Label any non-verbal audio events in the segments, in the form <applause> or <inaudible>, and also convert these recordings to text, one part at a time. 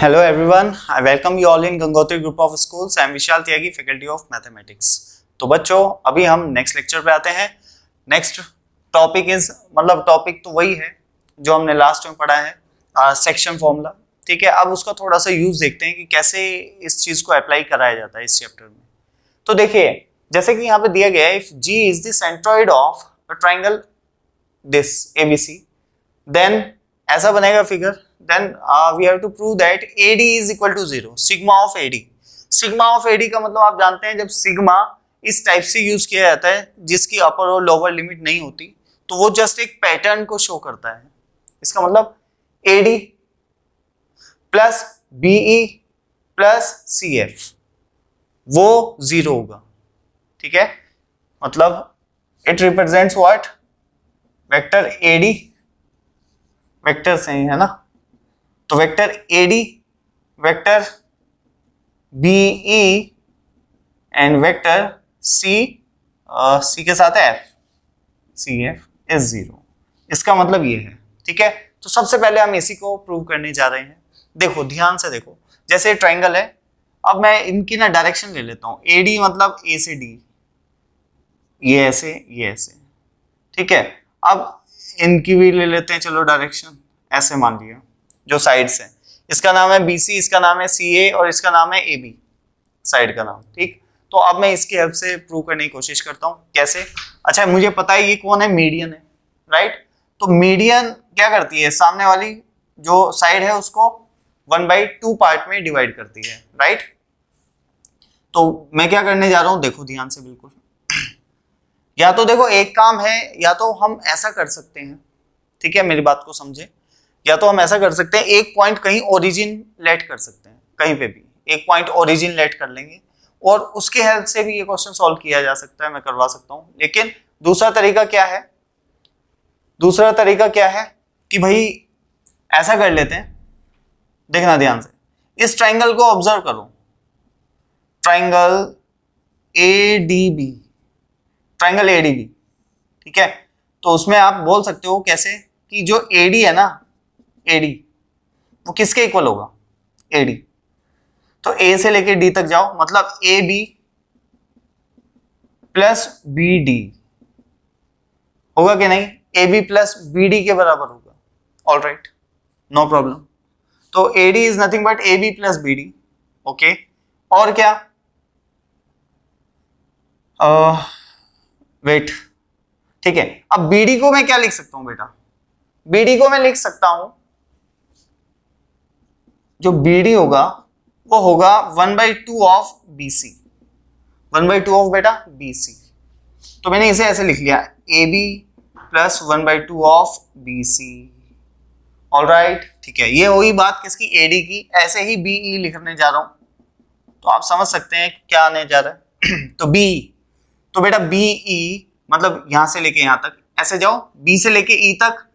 Hello everyone I welcome you all in Gangotri group of schools I am Vishal Tyagi faculty of mathematics तो बच्चों अभी हम next lecture पे आते हैं नेक्स्ट टॉपिक इज मतलब टॉपिक तो वही है जो हमने लास्ट में पढ़ा है सेक्शन फॉर्मूला ठीक है अब उसका थोड़ा सा यूज देखते हैं कि कैसे इस चीज को अप्लाई कराया जाता है इस चैप्टर में तो देखिए जैसे कि यहाँ पे दिया गया है if G is centroid of triangle this see then ऐसा बनेगा figure then uh, we have to prove that AD is equal to zero. Sigma of AD. Sigma of AD का मतलब आप जानते हैं जब sigma इस टाइप से यूज किया जाता है जिसकी अपर और लोअर लिमिट नहीं होती तो वो जस्ट एक पैटर्न को शो करता है इसका मतलब AD plus BE plus CF वो जीरो होगा ठीक है मतलब it represents what vector AD vector सही है ना तो vector D vector BE and vector C C के साथ F C F is zero इसका मतलब ये है ठीक है तो सबसे पहले हम इसी को प्रूव करने जा रहे हैं देखो ध्यान से देखो जैसे ट्राइंगल है अब मैं इनकी ना डायरेक्शन ले लेता हूं ए डी मतलब ए से डी ये ऐसे ये ऐसे ठीक है अब इनकी भी ले लेते हैं चलो डायरेक्शन ऐसे मान लिया जो साइड्स हैं इसका नाम है बी सी इसका नाम है सीए और इसका नाम है ए बी साइड का नाम ठीक तो अब मैं इसके हेल्प से प्रूव करने की कोशिश करता हूँ कैसे अच्छा मुझे पता है ये कौन है मीडियन है राइट तो मीडियन क्या करती है सामने वाली जो साइड है उसको वन बाई टू पार्ट में डिवाइड करती है राइट तो मैं क्या करने जा रहा हूं देखो ध्यान से बिल्कुल या तो देखो एक काम है या तो हम ऐसा कर सकते हैं ठीक है मेरी बात को समझे या तो हम ऐसा कर सकते हैं एक पॉइंट कहीं ओरिजिन लेट कर सकते हैं कहीं पे भी एक पॉइंट ओरिजिन लेट कर लेंगे और उसके हेल्प से भी ये क्वेश्चन सॉल्व किया जा सकता है मैं करवा सकता हूँ लेकिन दूसरा तरीका क्या है दूसरा तरीका क्या है कि भाई ऐसा कर लेते हैं देखना ध्यान से इस ट्राइंगल को ऑब्जर्व करो triangle A D B triangle A D B ठीक है तो उसमें आप बोल सकते हो कैसे कि जो ए डी है ना एडी वो किसके इक्वल होगा एडी तो ए से लेके डी तक जाओ मतलब A B plus B D होगा कि नहीं A B plus B D के बराबर होगा ऑल राइट नो प्रॉब्लम तो A D is nothing but A B plus B D okay और क्या वेट uh, ठीक है अब बी डी को मैं क्या लिख सकता हूं बेटा बी डी को मैं लिख सकता हूं जो बी डी होगा वो होगा one by two of B C one by two of बेटा बी सी तो मैंने इसे ऐसे लिख लिया A B plus one by two of B C all right ठीक है ये वही बात किसकी ए डी की ऐसे ही बी ई e लिखने जा रहा हूं तो आप समझ सकते हैं क्या आने जा रहा है <clears throat> तो बी तो बेटा बी ई e, मतलब यहां से लेके यहां तक ऐसे जाओ बी से लेके ई e तक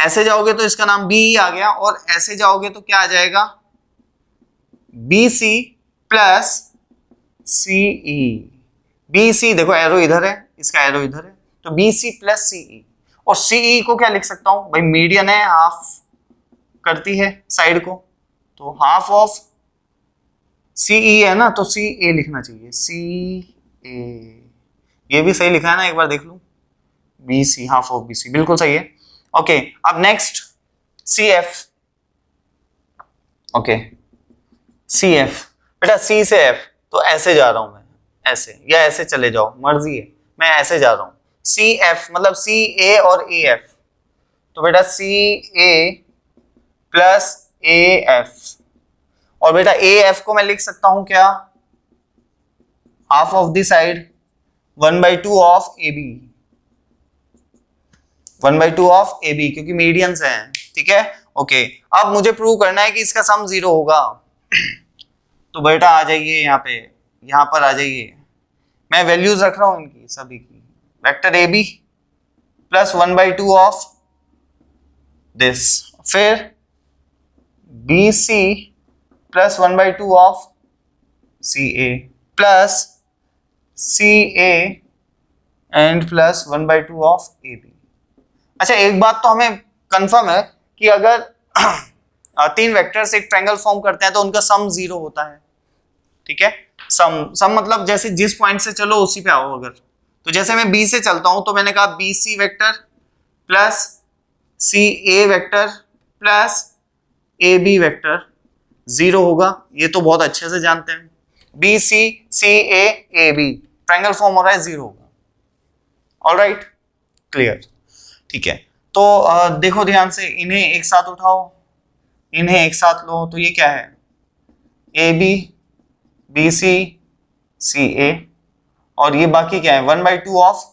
ऐसे जाओगे तो इसका नाम बी आ गया और ऐसे जाओगे तो क्या आ जाएगा B C plus C E B C देखो एरो इधर है इसका एरो इधर है तो बी सी प्लस सी ई और सीई e को क्या लिख सकता हूं भाई मीडियन है हाफ करती है साइड को तो हाफ ऑफ सीई है ना तो सी ए लिखना चाहिए सी ए ये भी सही लिखा है ना एक बार देख लू B C half of B C बिल्कुल सही है ओके अब next C F okay C F बेटा सी से एफ तो ऐसे जा रहा हूं मैं ऐसे या ऐसे चले जाओ मर्जी है मैं ऐसे जा रहा हूं सी एफ मतलब सी ए और ए एफ तो बेटा सी ए प्लस ए एफ और बेटा ए एफ को मैं लिख सकता हूं क्या half of the side one by two of A B one by two of A B क्योंकि मीडियंस हैं ठीक है ओके अब मुझे प्रूव करना है कि इसका सम जीरो होगा <clears throat> तो बेटा आ जाइए यहाँ पे यहाँ पर आ जाइए मैं वैल्यूज रख रहा हूँ इनकी सभी की vector A B plus one by two of this फिर B C plus one by two of C A plus C A and plus one by two of A B अच्छा एक बात तो हमें कंफर्म है कि अगर <clears throat> तीन वेक्टर्स एक ट्रायंगल फॉर्म करते हैं तो उनका सम जीरो होता है ठीक है सम सम मतलब जैसे जिस पॉइंट से चलो उसी पे आओ अगर तो जैसे मैं बी से चलता हूं तो मैंने कहा B C vector plus C A vector plus A B vector zero होगा ये तो बहुत अच्छे से जानते हैं B C C A A B triangle form हो रहा है जीरो होगा ऑल राइट क्लियर ठीक है तो देखो ध्यान से इन्हें एक साथ उठाओ इन्हें एक साथ लो तो ये क्या है ए बी बी सी सी ए और ये बाकी क्या है one by two of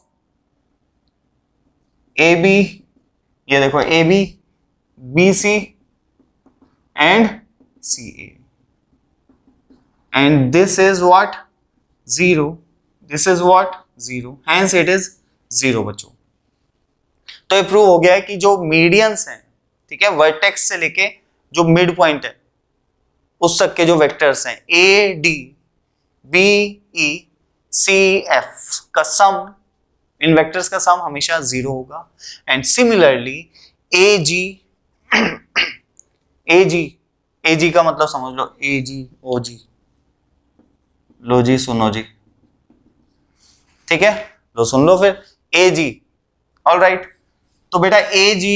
A B ये देखो A B B C and C A and this is what zero this is what zero hence it is zero बच्चों तो ये प्रूव हो गया है कि जो मीडियंस हैं ठीक है वर्टेक्स से लेके जो मिड पॉइंट है उस तक के जो वेक्टर्स हैं A D B E C F का सम इन वेक्टर्स का सम हमेशा जीरो होगा एंड सिमिलरली ए जी ए जी ए जी का मतलब समझ लो ए जी ओ जी लो जी सुनो जी ठीक है लो सुन लो फिर ए जी ऑल राइट तो बेटा ए जी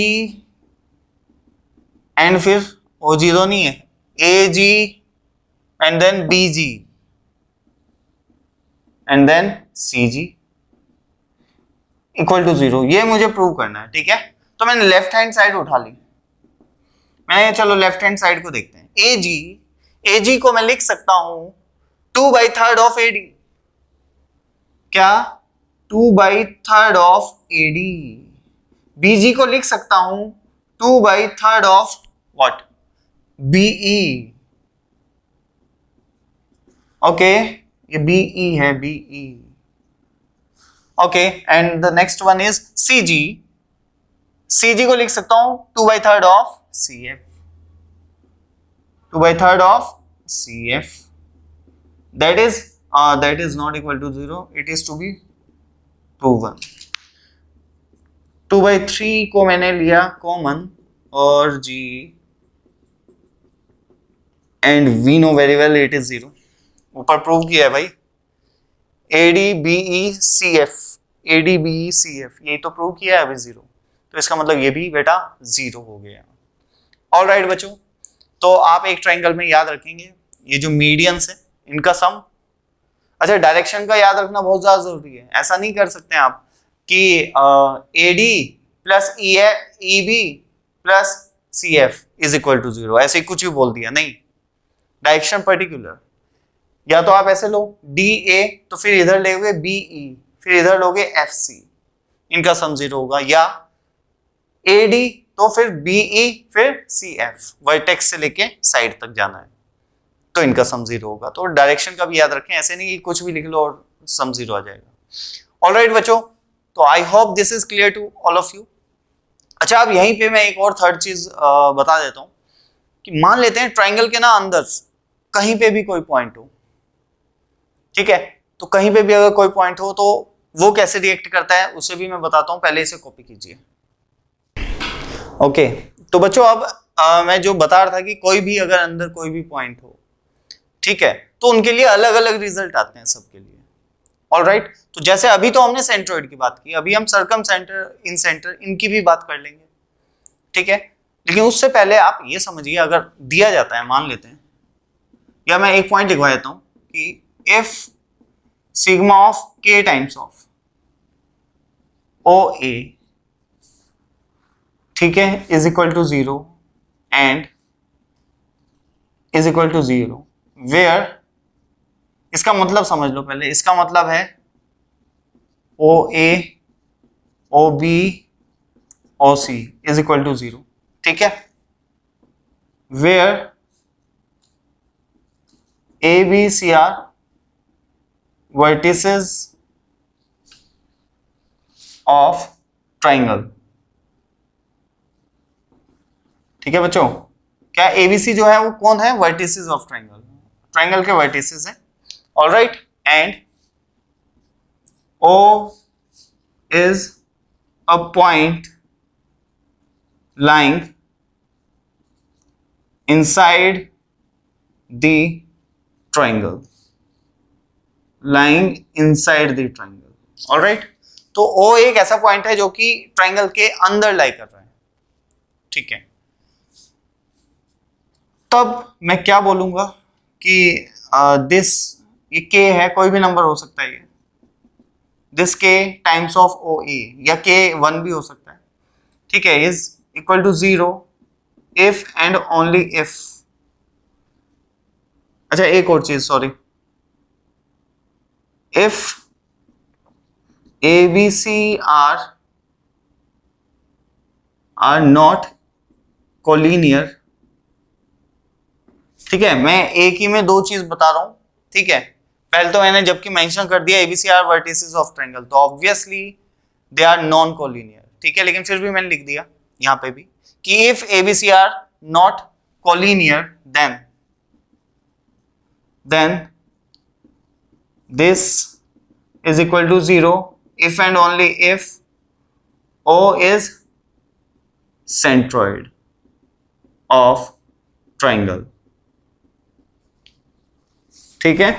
एंड फिर वो जीरो नहीं है A G and then B G and then C G equal to zero ये मुझे प्रूव करना है ठीक है तो मैंने लेफ्ट हैंड साइड उठा ली मैंने चलो लेफ्ट हैंड साइड को देखते हैं ए जी ए जी को मैं लिख सकता हूं two by third of AD क्या two by third of AD BG को लिख सकता हूं two by third of what BE okay ये बीई e है BE okay and the next one is C G C G को लिख सकता हूं two by third of C F two by third of C F that is that is not equal to zero it is to B one two by three को मैंने लिया common और G and we know very well it is zero ऊपर prove किया है भाई A D B E C F A D B E C F यही तो प्रूव किया है अभी जीरो तो इसका मतलब ये भी बेटा जीरो हो गया ऑल राइट right, बच्चों तो आप एक ट्राइंगल में याद रखेंगे ये जो मीडियंस है इनका सम अच्छा डायरेक्शन का याद रखना बहुत ज़्यादा ज़रूरी है ऐसा नहीं कर सकते आप कि A D plus E E B plus C F is equal to zero ऐसे ही कुछ भी बोल दिया नहीं डायरेक्शन पर्टिकुलर या तो आप ऐसे लो डी ए तो फिर इधर लोगे बी ई फिर इधर लोगे एफ सी इनका सम जीरो होगा या ए डी तो फिर बी ई e, फिर सी एफ वर्टेक्स से लेके साइड तक जाना है तो इनका सम जीरो होगा तो डायरेक्शन का भी याद रखें ऐसे नहीं कि कुछ भी लिख लो और सम जीरो आ जाएगा ऑलराइट राइट बच्चों तो I hope this is clear to all of you अच्छा अब यहीं पे मैं एक और थर्ड चीज बता देता हूं कि मान लेते हैं ट्राइंगल के ना अंदर कहीं पे भी कोई पॉइंट हो ठीक है तो कहीं पे भी अगर कोई पॉइंट हो तो वो कैसे रिएक्ट करता है उसे भी मैं बताता हूं पहले इसे कॉपी कीजिए ओके तो बच्चों अब आ, मैं जो बता रहा था कि कोई भी अगर अंदर कोई भी पॉइंट हो ठीक है तो उनके लिए अलग अलग रिजल्ट आते हैं सबके लिए ऑल राइट right? तो जैसे अभी तो हमने सेंट्रोइड की बात की अभी हम सर्कम सेंटर इन सेंटर इनकी भी बात कर लेंगे ठीक है लेकिन उससे पहले आप ये समझिए अगर दिया जाता है मान लेते हैं या मैं एक पॉइंट लिखवा देता हूं कि if sigma of K times of O A ठीक है is equal to zero and is equal to zero where इसका मतलब समझ लो पहले इसका मतलब है O A O B O C is equal to zero ठीक है where A B C are vertices of triangle ठीक है बच्चों क्या एबीसी जो है वो कौन है वर्टिसेस ऑफ ट्राइंगल ट्राइंगल के वर्टिसेस है all right and o is a point lying inside the triangle lying inside the triangle all right तो O एक ऐसा पॉइंट है जो कि ट्राइंगल के अंदर लाई कर रहा है ठीक है तब मैं क्या बोलूंगा कि दिस ये के है कोई भी नंबर हो सकता है ये दिस के टाइम्स ऑफ ओ ए या के वन भी हो सकता है ठीक है is equal to zero if and only if अच्छा एक और चीज sorry if A B C are are not collinear ठीक है मैं एक ही में दो चीज बता रहा हूं ठीक है पहले तो मैंने जबकि मेंशन कर दिया एबीसीआर वर्टिसेस ऑफ ट्रायंगल तो obviously they are non collinear ठीक है लेकिन फिर भी मैंने लिख दिया यहां पे भी कि if A B C are not collinear then then this is equal to zero if and only if O is centroid of triangle ठीक है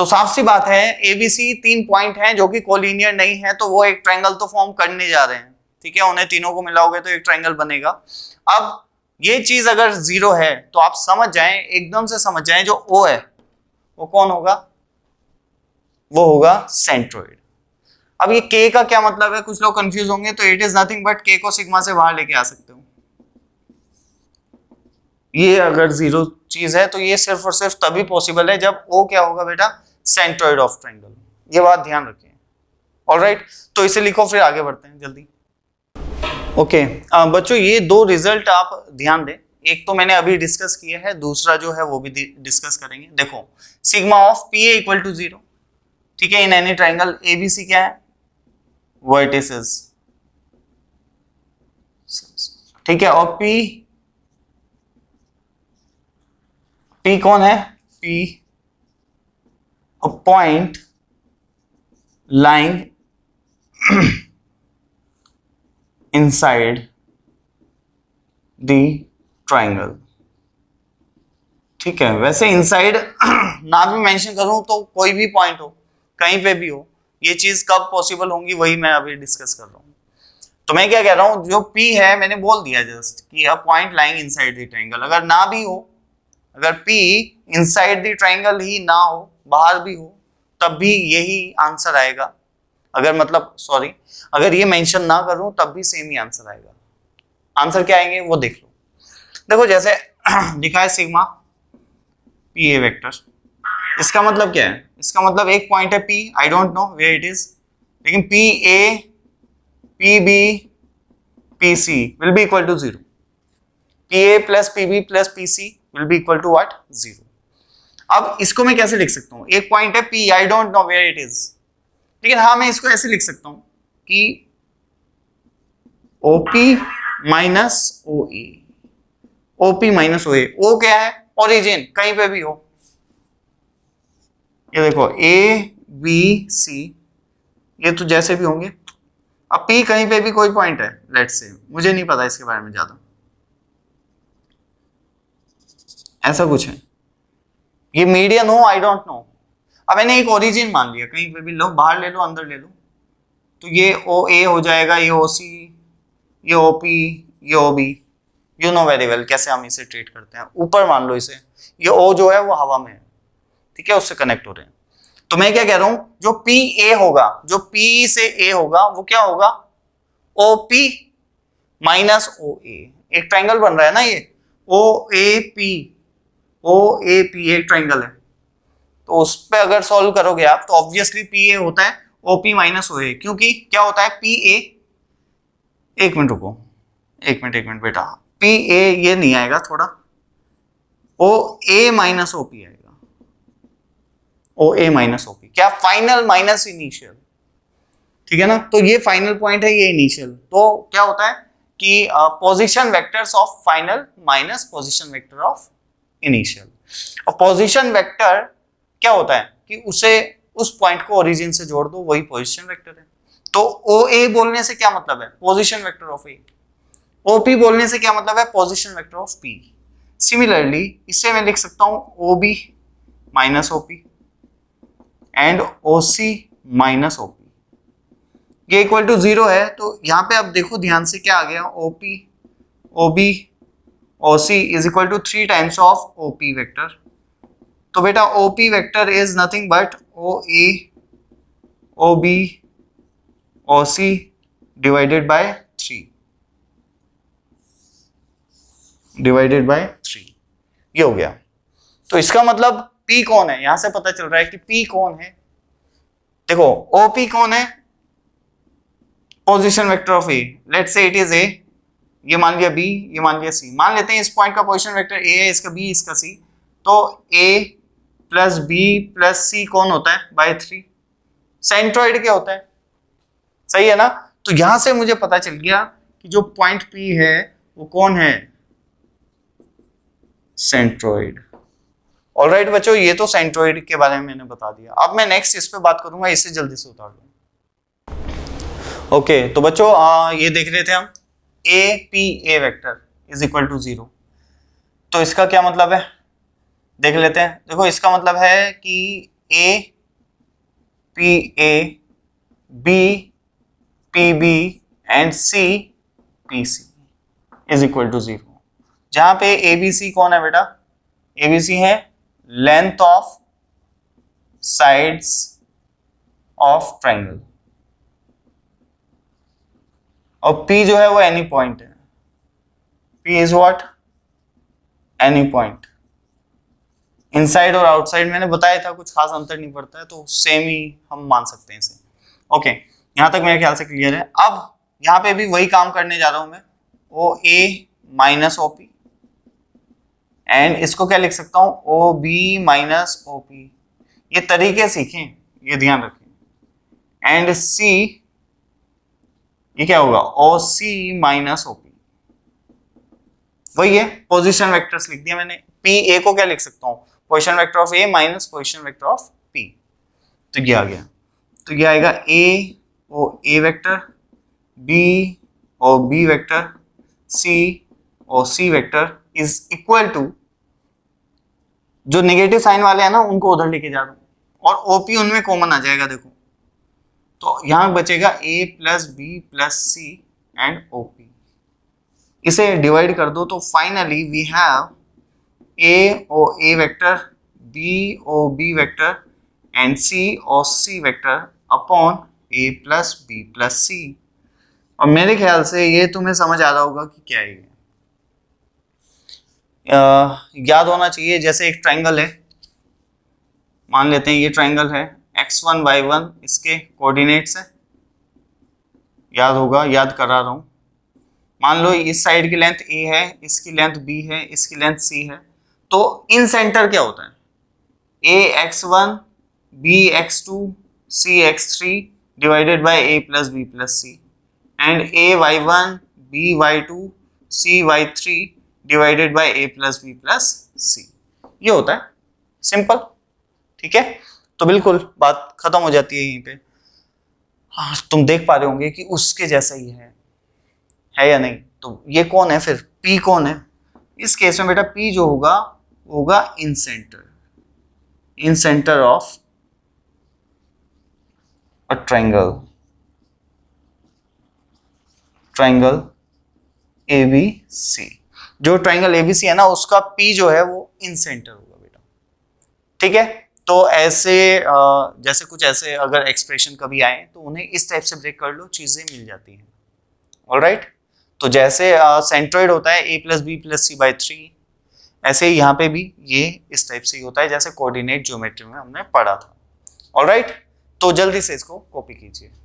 तो साफ सी बात है एबीसी तीन पॉइंट हैं जो कि कोलिनियर नहीं है तो वो एक ट्रायंगल तो फॉर्म करने जा रहे हैं ठीक है उन्हें तीनों को मिलाओगे तो एक ट्रायंगल बनेगा अब ये चीज अगर जीरो है तो आप समझ जाएं एकदम से समझ जाएं जो ओ है वो कौन होगा वो होगा सेंट्रोइड अब ये के का क्या मतलब है कुछ लोग कंफ्यूज होंगे तो इट इज नथिंग बट के को सिग्मा से बाहर लेके आ सकते हो ये अगर जीरो चीज है तो ये सिर्फ और सिर्फ तभी पॉसिबल है जब ओ क्या होगा बेटा सेंट्रॉइड ऑफ ट्राइंगल ये बात ध्यान रखें ऑलराइट right? तो इसे लिखो फिर आगे बढ़ते हैं जल्दी ओके okay, बच्चों ये दो रिजल्ट आप ध्यान दें एक तो मैंने अभी डिस्कस किया है दूसरा जो है वो भी डिस्कस करेंगे देखो sigma of P A equal to zero ठीक है in any triangle A B C क्या है वर्टिसेस ठीक है और पी पी कौन है P a point lying <clears throat> inside the triangle ठीक है वैसे इनसाइड <clears throat> ना भी मेंशन करूं तो कोई भी पॉइंट हो कहीं पे भी हो ये चीज कब पॉसिबल होंगी वही मैं अभी डिस्कस कर रहा हूं तो मैं क्या कह रहा हूं जो पी है मैंने बोल दिया जस्ट कि a point lying inside the triangle अगर ना भी हो अगर P इनसाइड दी ट्राइंगल ही ना हो बाहर भी हो तब भी यही आंसर आएगा अगर मतलब सॉरी अगर ये मेंशन ना करूं तब भी सेम ही आंसर आएगा आंसर क्या आएंगे वो देख लो देखो जैसे लिखा <clears throat> है सिग्मा पी ए वेक्टर इसका मतलब क्या है इसका मतलब एक पॉइंट है P I don't know where it is लेकिन P A P B P C will be equal to zero P A plus P B plus P C will be equal to what zero अब इसको मैं कैसे लिख सकता हूँ एक point है P I don't know where it is ठीक है हाँ मैं इसको ऐसे लिख सकता हूँ कि O P minus O A O P minus O O क्या है ओरिजिन कहीं पे भी हो ये देखो ए बी सी ये तो जैसे भी होंगे अब पी कहीं पे भी कोई पॉइंट है लेट्स से मुझे नहीं पता इसके बारे में ज्यादा ऐसा कुछ है ये मीडियन हो आई डोंट नो अब मैंने एक ओरिजिन मान लिया कहीं पे भी लो बाहर ले लो अंदर ले लो तो ये ओ ए हो जाएगा ये ओ सी ये ओ पी ये O B you know very well कैसे हम इसे ट्रीट करते हैं ऊपर मान लो इसे ये ओ जो है वो हवा में है ठीक है उससे कनेक्ट हो रहे हैं तो मैं क्या कह रहा हूं जो पी ए होगा जो पी से ए होगा वो क्या होगा ओ पी माइनस ओ ए एक ट्राइंगल बन रहा है ना ये O A P O A P A triangle है तो उस पर अगर सॉल्व करोगे आप तो ऑब्वियसली पी ए होता है ओ पी माइनस ओ ए क्योंकि क्या होता है पी ए एक मिनट रुको एक मिनट एक मिनट बेटा पी ए ये नहीं आएगा थोड़ा ओ ए माइनस ओ पी आएगा O A minus O P क्या फाइनल माइनस इनिशियल ठीक है ना तो ये फाइनल पॉइंट है ये इनिशियल तो क्या होता है कि position vectors of final minus position vector of initial और पोजिशन वैक्टर क्या होता है कि उसे उस पॉइंट को ओरिजिन से जोड़ दो वही पोजिशन वैक्टर है तो ओ ए बोलने से क्या मतलब है position vector of A O P बोलने से क्या मतलब है position vector of P similarly इससे मैं लिख सकता हूं O B minus O P and O C minus O P ये इक्वल टू जीरो है तो यहां पे आप देखो ध्यान से क्या आ गया OP OB OC is equal to three times of O P vector तो बेटा O P vector is nothing but O A O B O C divided by three divided by three ये हो गया तो इसका मतलब पी कौन है यहां से पता चल रहा है कि पी कौन है देखो ओ पी कौन है position vector of A let's say it is A ये मान लिया बी ये मान लिया सी मान लेते हैं इस पॉइंट का पोजिशन वेक्टर ए है इसका बी इसका सी तो A plus B plus C कौन होता है बाय थ्री सेंट्रॉइड क्या होता है सही है ना तो यहां से मुझे पता चल गया कि जो पॉइंट पी है वो कौन है सेंट्रोइड ऑल राइट बच्चों ये तो सेंट्रोइड के बारे में मैंने बता दिया अब मैं नेक्स्ट इस पे बात करूंगा इसे जल्दी से उतार दूंगा ओके okay, तो बच्चों ये देख रहे थे हम A P A vector is equal to zero तो इसका क्या मतलब है देख लेते हैं देखो इसका मतलब है कि A P A B P B and C P C is equal to zero जहां पे ए बी सी कौन है बेटा ए बी सी है length of sides of triangle और P जो है वो एनी पॉइंट है P is what any point inside और आउटसाइड मैंने बताया था कुछ खास अंतर नहीं पड़ता है तो सेम ही हम मान सकते हैं इसे ओके यहां तक मेरे ख्याल से क्लियर है अब यहां पे भी वही काम करने जा रहा हूं मैं O A minus O P and इसको क्या लिख सकता हूं O B minus O P ये तरीके सीखें ये ध्यान रखें एंड सी ये क्या होगा ओ सी माइनस ओपी वही है पोजिशन वैक्टर्स लिख दिया मैंने पी ए को क्या लिख सकता हूँ position vector of A minus position vector of P तो ये आ गया तो ये आएगा A O A vector B O B vector C O C vector is equal to जो नेगेटिव साइन वाले हैं ना उनको उधर लेके जा रहा और ओपी उनमें कॉमन आ जाएगा देखो तो यहां बचेगा A plus B plus C and O P इसे डिवाइड कर दो तो finally we have A O A vector B O B vector and C O C vector upon A plus B plus C और मेरे ख्याल से ये तुम्हें समझ आ रहा होगा कि क्या है याद होना चाहिए जैसे एक ट्रायंगल है मान लेते हैं ये ट्रायंगल है एक्स वन वाई वन इसके कोऑर्डिनेट्स है याद होगा याद करा रहा हूँ मान लो इस साइड की लेंथ ए है इसकी लेंथ बी है इसकी लेंथ सी है तो इन सेंटर क्या होता है A X one B X two C X three divided by A plus B plus C and A Y one B Y two C Y three divided by A plus B plus C ये होता है simple ठीक है तो बिल्कुल बात खत्म हो जाती है यहीं पे हाँ तुम देख पा रहे होंगे कि उसके जैसा ही है है या नहीं तो ये कौन है फिर पी कौन है इस केस में बेटा पी जो होगा होगा incentre incentre of a triangle triangle A B C जो ट्रायंगल ए बी सी है ना उसका पी जो है वो इन सेंटर होगा बेटा ठीक है तो ऐसे जैसे कुछ ऐसे अगर एक्सप्रेशन कभी आए तो उन्हें इस टाइप से ब्रेक कर लो चीज़ें मिल जाती हैं ऑल राइट तो जैसे सेंट्रॉइड होता है A plus B plus C by three ऐसे ही यहाँ पे भी ये इस टाइप से ही होता है जैसे कोऑर्डिनेट ज्योमेट्री में हमने पढ़ा था ऑल राइट तो जल्दी से इसको कॉपी कीजिए